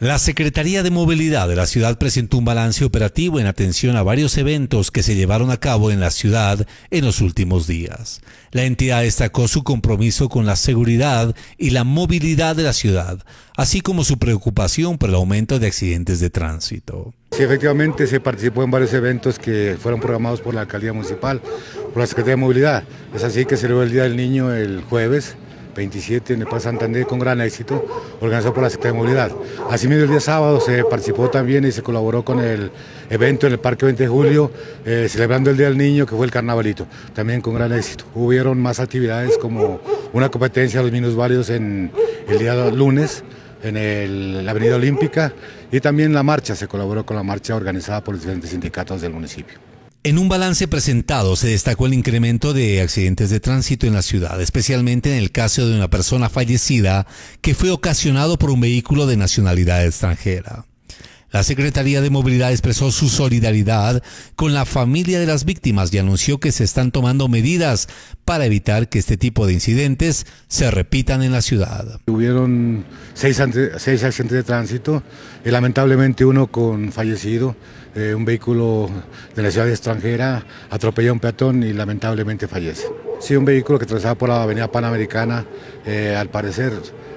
La Secretaría de Movilidad de la ciudad presentó un balance operativo en atención a varios eventos que se llevaron a cabo en la ciudad en los últimos días. La entidad destacó su compromiso con la seguridad y la movilidad de la ciudad, así como su preocupación por el aumento de accidentes de tránsito. Sí, efectivamente se participó en varios eventos que fueron programados por la Alcaldía Municipal, por la Secretaría de Movilidad. Es así que se celebró el Día del Niño el jueves 27 en el Parque Santander con gran éxito, organizado por la Secretaría de Movilidad. Asimismo, el día sábado se participó también y se colaboró con el evento en el Parque 20 de Julio, eh, celebrando el Día del Niño, que fue el carnavalito, también con gran éxito. Hubieron más actividades como una competencia de los minusválidos en el día lunes, en la Avenida Olímpica, y también la marcha, se colaboró con la marcha organizada por los diferentes sindicatos del municipio. En un balance presentado se destacó el incremento de accidentes de tránsito en la ciudad, especialmente en el caso de una persona fallecida que fue ocasionado por un vehículo de nacionalidad extranjera. La Secretaría de Movilidad expresó su solidaridad con la familia de las víctimas y anunció que se están tomando medidas para evitar que este tipo de incidentes se repitan en la ciudad. Hubieron seis, seis accidentes de tránsito, y lamentablemente uno con fallecido, eh, un vehículo de la ciudad extranjera atropella a un peatón y lamentablemente fallece. Sí, un vehículo que atravesaba por la avenida Panamericana, eh, al parecer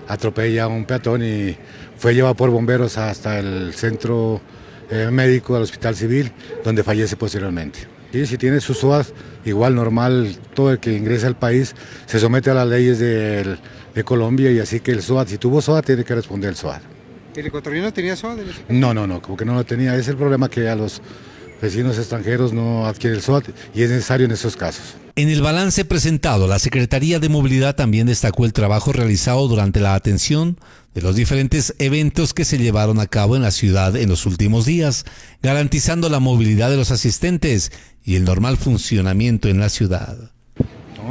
atropella a un peatón y fue llevado por bomberos hasta el centro eh, médico del Hospital Civil, donde fallece posteriormente. Y si tiene su SOAD, igual normal, todo el que ingresa al país se somete a las leyes de, Colombia y así que el SOAD, si tuvo SOAD, tiene que responder el SOAD. ¿El ecuatoriano tenía SOAD? No, no, no, como que no lo tenía. Es el problema que a los vecinos extranjeros no adquiere el SOAT y es necesario en esos casos. En el balance presentado, la Secretaría de Movilidad también destacó el trabajo realizado durante la atención de los diferentes eventos que se llevaron a cabo en la ciudad en los últimos días, garantizando la movilidad de los asistentes y el normal funcionamiento en la ciudad.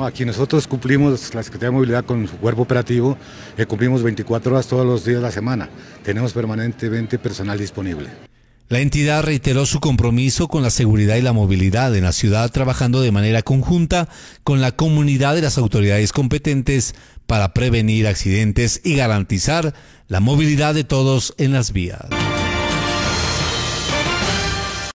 Aquí nosotros cumplimos, la Secretaría de Movilidad con su cuerpo operativo, eh, cumplimos 24 horas todos los días de la semana. Tenemos permanentemente personal disponible. La entidad reiteró su compromiso con la seguridad y la movilidad en la ciudad, trabajando de manera conjunta con la comunidad y las autoridades competentes para prevenir accidentes y garantizar la movilidad de todos en las vías.